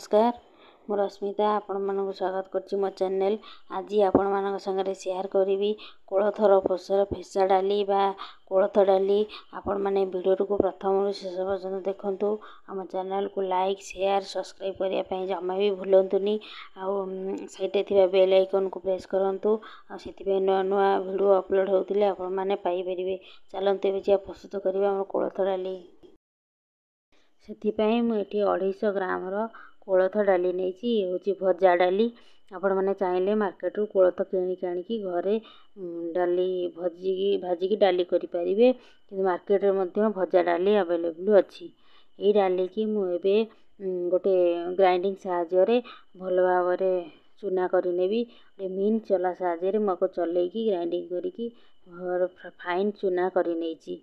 ନମସ୍କାର ମୁଁ ରଶ୍ମିତା ଆପଣମାନଙ୍କୁ ସ୍ୱାଗତ କରୁଛି ମୋ ଚ୍ୟାନେଲ ଆଜି ଆପଣମାନଙ୍କ ସାଙ୍ଗରେ ସେୟାର କରିବି କୋଳଥର ଫସର ଫେସା ଡାଲି ବା କୋଳଥ ଡାଲି ଆପଣମାନେ ଭିଡ଼ିଓଟିକୁ ପ୍ରଥମରୁ ଶେଷ ପର୍ଯ୍ୟନ୍ତ ଦେଖନ୍ତୁ ଆମ ଚ୍ୟାନେଲକୁ ଲାଇକ୍ ସେୟାର ସବସ୍କ୍ରାଇବ୍ କରିବା ପାଇଁ ଜମା ବି ଭୁଲନ୍ତୁନି ଆଉ ସେଇଠି ଥିବା ବେଲ୍ ଆଇକନ୍କୁ ପ୍ରେସ୍ କରନ୍ତୁ ଆଉ ସେଥିପାଇଁ ନୂଆ ନୂଆ ଭିଡ଼ିଓ ଅପଲୋଡ଼୍ ହେଉଥିଲେ ଆପଣମାନେ ପାଇପାରିବେ ଚାଲନ୍ତୁ ଏବେ ଯିବା ପ୍ରସ୍ତୁତ କରିବା ଆମ କୋଳଥ ଡାଲି ସେଥିପାଇଁ ମୁଁ ଏଠି ଅଢ଼େଇଶହ ଗ୍ରାମର କୋଳଥ ଡାଲି ନେଇଛି ଇଏ ହେଉଛି ଭଜା ଡାଲି ଆପଣମାନେ ଚାହିଁଲେ ମାର୍କେଟରୁ କୋଳଥ କିଣିକି ଆଣିକି ଘରେ ଡାଲି ଭଜିକି ଭାଜିକି ଡାଲି କରିପାରିବେ କିନ୍ତୁ ମାର୍କେଟରେ ମଧ୍ୟ ଭଜା ଡାଲି ଆଭେଲେବୁଲ୍ ଅଛି ଏଇ ଡାଲିକି ମୁଁ ଏବେ ଗୋଟେ ଗ୍ରାଇଣ୍ଡିଂ ସାହାଯ୍ୟରେ ଭଲ ଭାବରେ ଚୁନା କରିନେବି ଗୋଟେ ମିଲ୍ ଚଲା ସାହାଯ୍ୟରେ ମୁଁ ଆକୁ ଚଲେଇକି ଗ୍ରାଇଣ୍ଡିଂ କରିକି ଫାଇନ୍ ଚୁନା କରିନେଇଛି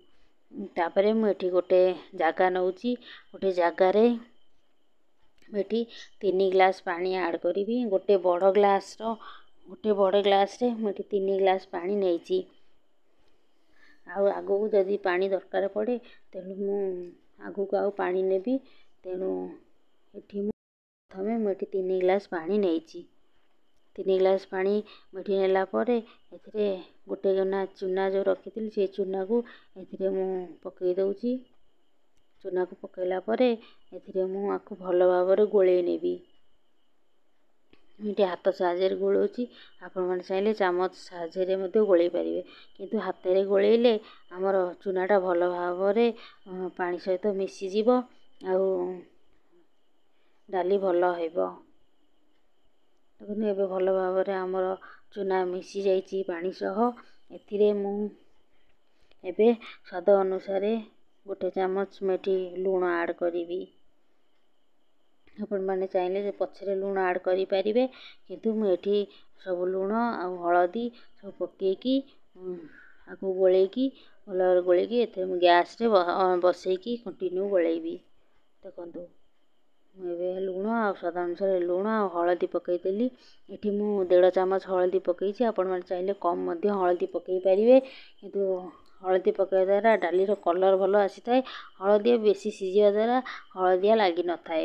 ତା'ପରେ ମୁଁ ଏଠି ଗୋଟେ ଜାଗା ନେଉଛି ଗୋଟେ ଜାଗାରେ ଏଠି ତିନି ଗ୍ଲାସ୍ ପାଣି ଆଡ଼୍ କରିବି ଗୋଟେ ବଡ଼ ଗ୍ଲାସ୍ର ଗୋଟେ ବଡ଼ ଗ୍ଲାସ୍ରେ ମୁଁ ଏଠି ତିନି ଗ୍ଲାସ୍ ପାଣି ନେଇଛି ଆଉ ଆଗକୁ ଯଦି ପାଣି ଦରକାର ପଡ଼େ ତେଣୁ ମୁଁ ଆଗକୁ ଆଉ ପାଣି ନେବି ତେଣୁ ଏଠି ମୁଁ ପ୍ରଥମେ ମୁଁ ଏଠି ତିନି ଗ୍ଲାସ୍ ପାଣି ନେଇଛି ତିନି ଗ୍ଲାସ୍ ପାଣି ମୁଠି ନେଲା ପରେ ଏଥିରେ ଗୋଟେ ଗନା ଚୁନା ଯେଉଁ ରଖିଥିଲି ସେ ଚୁନାକୁ ଏଥିରେ ମୁଁ ପକାଇ ଦେଉଛି ଚୁନାକୁ ପକାଇଲା ପରେ ଏଥିରେ ମୁଁ ଆକୁ ଭଲ ଭାବରେ ଗୋଳେଇ ନେବି ଏମିତି ହାତ ସାହାଯ୍ୟରେ ଗୋଳଉଛି ଆପଣମାନେ ଚାହିଁଲେ ଚାମଚ ସାହାଯ୍ୟରେ ମଧ୍ୟ ଗୋଳେଇ ପାରିବେ କିନ୍ତୁ ହାତରେ ଗୋଳେଇଲେ ଆମର ଚୁନାଟା ଭଲ ଭାବରେ ପାଣି ସହିତ ମିଶିଯିବ ଆଉ ଡାଲି ଭଲ ହେବ ଦେଖନ୍ତୁ ଏବେ ଭଲ ଭାବରେ ଆମର ଚୁନା ମିଶିଯାଇଛି ପାଣି ସହ ଏଥିରେ ମୁଁ ଏବେ ସ୍ୱାଦ ଅନୁସାରେ ଗୋଟେ ଚାମଚ ମୁଁ ଏଠି ଲୁଣ ଆଡ଼୍ କରିବି ଆପଣମାନେ ଚାହିଁଲେ ଯେ ପଛରେ ଲୁଣ ଆଡ଼୍ କରିପାରିବେ କିନ୍ତୁ ମୁଁ ଏଠି ସବୁ ଲୁଣ ଆଉ ହଳଦୀ ସବୁ ପକାଇକି ଆକୁ ଗୋଳେଇକି ଭଲ ଭାବରେ ଗୋଳେଇକି ଏଥିରେ ମୁଁ ଗ୍ୟାସ୍ରେ ବସେଇକି କଣ୍ଟିନ୍ୟୁ ଗୋଳେଇବି ଦେଖନ୍ତୁ ମୁଁ ଏବେ ଲୁଣ ଆଉ ସ୍ୱାଦ ଅନୁସାରେ ଲୁଣ ଆଉ ହଳଦୀ ପକାଇଦେଲି ଏଠି ମୁଁ ଦେଢ଼ ଚାମଚ ହଳଦୀ ପକାଇଛି ଆପଣମାନେ ଚାହିଁଲେ କମ୍ ମଧ୍ୟ ହଳଦୀ ପକାଇ ପାରିବେ କିନ୍ତୁ ହଳଦୀ ପକାଇବା ଦ୍ୱାରା ଡାଲିର କଲର୍ ଭଲ ଆସିଥାଏ ହଳଦୀ ବେଶୀ ସିଝିବା ଦ୍ୱାରା ହଳଦିଆ ଲାଗିନଥାଏ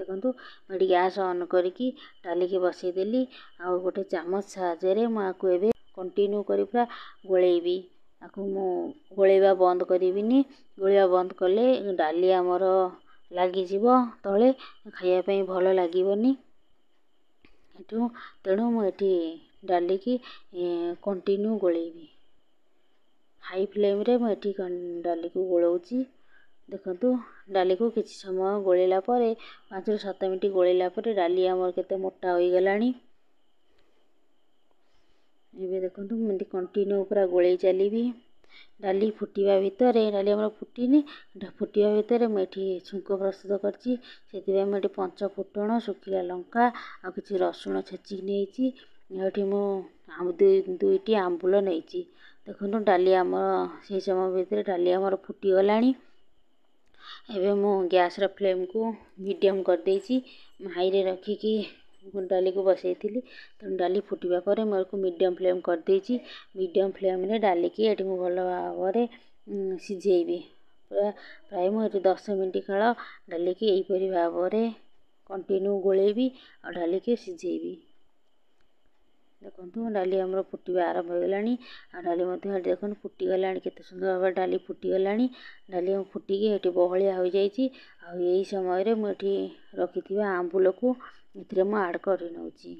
ଦେଖନ୍ତୁ ଏଠି ଗ୍ୟାସ୍ ଅନ୍ କରିକି ଡାଲିକି ବସାଇଦେଲି ଆଉ ଗୋଟେ ଚାମଚ ସାହାଯ୍ୟରେ ମୁଁ ଆକୁ ଏବେ କଣ୍ଟିନ୍ୟୁ କରି ପୁରା ଗୋଳେଇବି ଆକୁ ମୁଁ ଗୋଳେଇବା ବନ୍ଦ କରିବିନି ଗୋଳେଇବା ବନ୍ଦ କଲେ ଡାଲି ଆମର ଲାଗିଯିବ ତଳେ ଖାଇବା ପାଇଁ ଭଲ ଲାଗିବନି ଏଠୁ ତେଣୁ ମୁଁ ଏଠି ଡାଲିକି କଣ୍ଟିନ୍ୟୁ ଗୋଳେଇବି ହାଇ ଫ୍ଲେମ୍ରେ ମୁଁ ଏଠି ଡାଲିକୁ ଗୋଳଉଛି ଦେଖନ୍ତୁ ଡାଲିକୁ କିଛି ସମୟ ଗୋଳିଲା ପରେ ପାଞ୍ଚରୁ ସାତ ମିନିଟ୍ ଗୋଳିଲା ପରେ ଡାଲି ଆମର କେତେ ମୋଟା ହୋଇଗଲାଣି ଏବେ ଦେଖନ୍ତୁ ମୁଁ ଏମିତି କଣ୍ଟିନ୍ୟୁ ପୁରା ଗୋଳେଇ ଚାଲିବି ଡାଲି ଫୁଟିବା ଭିତରେ ଡାଲି ଆମର ଫୁଟିନି ଫୁଟିବା ଭିତରେ ମୁଁ ଏଠି ଛୁଙ୍କ ପ୍ରସ୍ତୁତ କରିଛି ସେଥିପାଇଁ ମୁଁ ଏଠି ପଞ୍ଚ ଫୁଟଣ ଶୁଖିଲା ଲଙ୍କା ଆଉ କିଛି ରସୁଣ ଛେଚିକି ନେଇଛି ଏଠି ମୁଁ ଆମ ଦୁଇଟି ଆମ୍ବୁଲ ନେଇଛି ଦେଖନ୍ତୁ ଡାଲି ଆମର ସେହି ସମୟ ଭିତରେ ଡାଲି ଆମର ଫୁଟିଗଲାଣି ଏବେ ମୁଁ ଗ୍ୟାସ୍ର ଫ୍ଲେମ୍କୁ ମିଡ଼ିୟମ୍ କରିଦେଇଛି ହାଇରେ ରଖିକି ମୁଁ ଡାଲିକୁ ବସେଇଥିଲି ତେଣୁ ଡାଲି ଫୁଟିବା ପରେ ମୁଁ ଏହାକୁ ମିଡ଼ିୟମ୍ ଫ୍ଲେମ୍ କରିଦେଇଛି ମିଡ଼ିୟମ୍ ଫ୍ଲେମ୍ରେ ଡାଲିକି ଏଠି ମୁଁ ଭଲ ଭାବରେ ସିଝେଇବି ପୁରା ପ୍ରାୟ ମୁଁ ଏଠି ଦଶ ମିନିଟ୍ କାଳ ଡାଲିକି ଏହିପରି ଭାବରେ କଣ୍ଟିନ୍ୟୁ ଗୋଳେଇବି ଆଉ ଡାଲିକି ସିଝେଇବି ଦେଖନ୍ତୁ ଡାଲି ଆମର ଫୁଟିବା ଆରମ୍ଭ ହୋଇଗଲାଣି ଆଉ ଡାଲି ମଧ୍ୟ ଏଠି ଦେଖନ୍ତୁ ଫୁଟିଗଲାଣି କେତେ ସୁନ୍ଦର ଭାବରେ ଡାଲି ଫୁଟିଗଲାଣି ଡାଲି ଫୁଟିକି ଏଠି ବହଳିଆ ହୋଇଯାଇଛି ଆଉ ଏହି ସମୟରେ ମୁଁ ଏଠି ରଖିଥିବା ଆମ୍ବୁଲକୁ ଏଥିରେ ମୁଁ ଆଡ଼୍ କରିନେଉଛି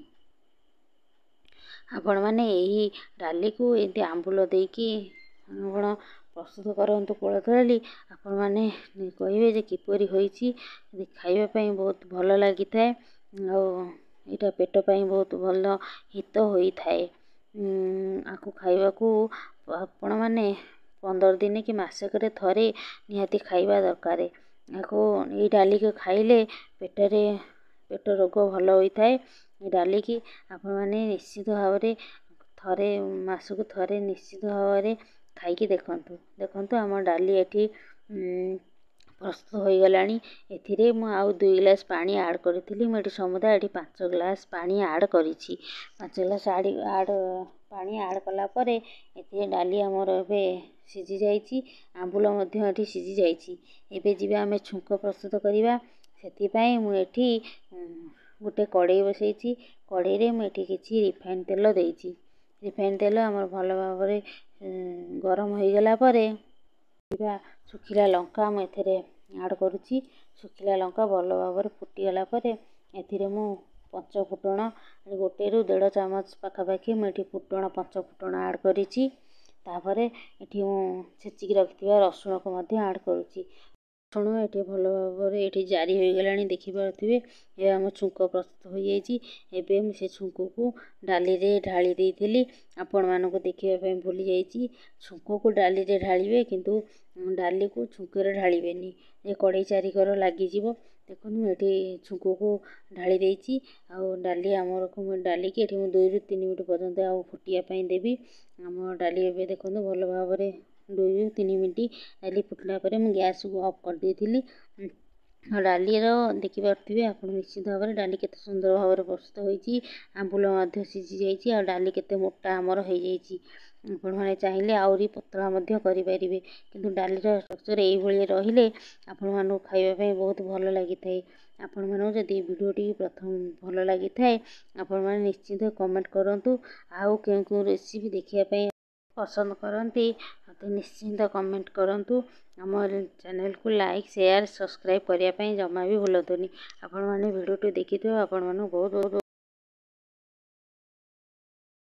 ଆପଣମାନେ ଏହି ଡାଲିକୁ ଏମିତି ଆମ୍ବୁଲ ଦେଇକି ଆପଣ ପ୍ରସ୍ତୁତ କରନ୍ତୁ କୋଳଥ ଡାଲି ଆପଣମାନେ କହିବେ ଯେ କିପରି ହୋଇଛି ଖାଇବା ପାଇଁ ବହୁତ ଭଲ ଲାଗିଥାଏ ଆଉ ଏଇଟା ପେଟ ପାଇଁ ବହୁତ ଭଲ ହିତ ହୋଇଥାଏ ଆକୁ ଖାଇବାକୁ ଆପଣମାନେ ପନ୍ଦର ଦିନ କି ମାସକରେ ଥରେ ନିହାତି ଖାଇବା ଦରକାର ଆକୁ ଏଇ ଡାଲିକୁ ଖାଇଲେ ପେଟରେ ପେଟ ରୋଗ ଭଲ ହୋଇଥାଏ ଏ ଡାଲିକି ଆପଣମାନେ ନିଶ୍ଚିତ ଭାବରେ ଥରେ ମାସକୁ ଥରେ ନିଶ୍ଚିତ ଭାବରେ ଖାଇକି ଦେଖନ୍ତୁ ଦେଖନ୍ତୁ ଆମ ଡାଲି ଏଠି ପ୍ରସ୍ତୁତ ହୋଇଗଲାଣି ଏଥିରେ ମୁଁ ଆଉ ଦୁଇ ଗ୍ଲାସ୍ ପାଣି ଆଡ଼୍ କରିଥିଲି ମୁଁ ଏଠି ସମୁଦାୟ ଏଠି ପାଞ୍ଚ ଗ୍ଲାସ୍ ପାଣି ଆଡ଼୍ କରିଛି ପାଞ୍ଚ ଗ୍ଲାସ୍ ଆଡ଼ ଆଡ଼୍ ପାଣି ଆଡ଼୍ କଲା ପରେ ଏଥିରେ ଡାଲି ଆମର ଏବେ ସିଝି ଯାଇଛି ଆମ୍ବୁଲ ମଧ୍ୟ ଏଠି ସିଝି ଯାଇଛି ଏବେ ଯିବା ଆମେ ଛୁଙ୍କ ପ୍ରସ୍ତୁତ କରିବା ସେଥିପାଇଁ ମୁଁ ଏଠି ଗୋଟେ କଡ଼େଇ ବସେଇଛି କଡ଼େଇରେ ମୁଁ ଏଠି କିଛି ରିଫାଇନ୍ ତେଲ ଦେଇଛି ରିଫାଇନ୍ ତେଲ ଆମର ଭଲ ଭାବରେ ଗରମ ହୋଇଗଲା ପରେ ଶୁଖିଲା ଲଙ୍କା ମୁଁ ଏଥିରେ ଆଡ଼୍ କରୁଛି ଶୁଖିଲା ଲଙ୍କା ଭଲ ଭାବରେ ଫୁଟିଗଲା ପରେ ଏଥିରେ ମୁଁ ପଞ୍ଚ ଫୁଟଣ ଗୋଟେରୁ ଦେଢ଼ ଚାମଚ ପାଖାପାଖି ମୁଁ ଏଠି ଫୁଟଣ ପଞ୍ଚ ଫୁଟଣ ଆଡ଼୍ କରିଛି ତା'ପରେ ଏଠି ମୁଁ ଛେଚିକି ରଖିଥିବା ରସୁଣକୁ ମଧ୍ୟ ଆଡ଼୍ କରୁଛି ଆପଣ ଏଠି ଭଲ ଭାବରେ ଏଠି ଜାରି ହୋଇଗଲାଣି ଦେଖିପାରୁଥିବେ ଏ ଆମ ଛୁଙ୍କ ପ୍ରସ୍ତୁତ ହୋଇଯାଇଛି ଏବେ ମୁଁ ସେ ଛୁଙ୍କକୁ ଡାଲିରେ ଢାଳି ଦେଇଥିଲି ଆପଣମାନଙ୍କୁ ଦେଖିବା ପାଇଁ ଭୁଲି ଯାଇଛି ଛୁଙ୍କକୁ ଡାଲିରେ ଢାଳିବେ କିନ୍ତୁ ଡାଲିକୁ ଛୁଙ୍କରେ ଢାଳିବେନି ଏ କଡ଼େଇ ଚାରିକର ଲାଗିଯିବ ଦେଖନ୍ତୁ ମୁଁ ଏଠି ଛୁଙ୍କକୁ ଢାଳି ଦେଇଛି ଆଉ ଡାଲି ଆମର ଡାଲିକି ଏଠି ମୁଁ ଦୁଇରୁ ତିନି ମିନିଟ୍ ପର୍ଯ୍ୟନ୍ତ ଆଉ ଫୁଟିବା ପାଇଁ ଦେବି ଆମ ଡାଲି ଏବେ ଦେଖନ୍ତୁ ଭଲ ଭାବରେ ଦୁଇ ତିନି ମିନିଟ୍ ଡାଲି ଫୁଟିଲା ପରେ ମୁଁ ଗ୍ୟାସ୍କୁ ଅଫ୍ କରିଦେଇଥିଲି ଡାଲିର ଦେଖିପାରୁଥିବେ ଆପଣ ନିଶ୍ଚିତ ଭାବରେ ଡାଲି କେତେ ସୁନ୍ଦର ଭାବରେ ପ୍ରସ୍ତୁତ ହୋଇଛି ଆମ୍ବୁଲ ମଧ୍ୟ ସିଝି ଯାଇଛି ଆଉ ଡାଲି କେତେ ମୋଟା ଆମର ହୋଇଯାଇଛି ଆପଣମାନେ ଚାହିଁଲେ ଆହୁରି ପତଳା ମଧ୍ୟ କରିପାରିବେ କିନ୍ତୁ ଡାଲିର ଷ୍ଟ୍ରକ୍ଚର୍ ଏଇଭଳି ରହିଲେ ଆପଣମାନଙ୍କୁ ଖାଇବା ପାଇଁ ବହୁତ ଭଲ ଲାଗିଥାଏ ଆପଣମାନଙ୍କୁ ଯଦି ଭିଡ଼ିଓଟି ପ୍ରଥମ ଭଲ ଲାଗିଥାଏ ଆପଣମାନେ ନିଶ୍ଚିନ୍ତ କମେଣ୍ଟ କରନ୍ତୁ ଆଉ କେଉଁ କେଉଁ ରେସିପି ଦେଖିବା ପାଇଁ ପସନ୍ଦ କରନ୍ତି ମୋତେ ନିଶ୍ଚିନ୍ତ କମେଣ୍ଟ କରନ୍ତୁ ଆମ ଚ୍ୟାନେଲ୍କୁ ଲାଇକ୍ ସେୟାର୍ ସବସ୍କ୍ରାଇବ୍ କରିବା ପାଇଁ ଜମା ବି ଭୁଲନ୍ତୁନି ଆପଣମାନେ ଭିଡ଼ିଓଟି ଦେଖିଥିବେ ଆପଣମାନଙ୍କୁ ବହୁତ ବହୁତ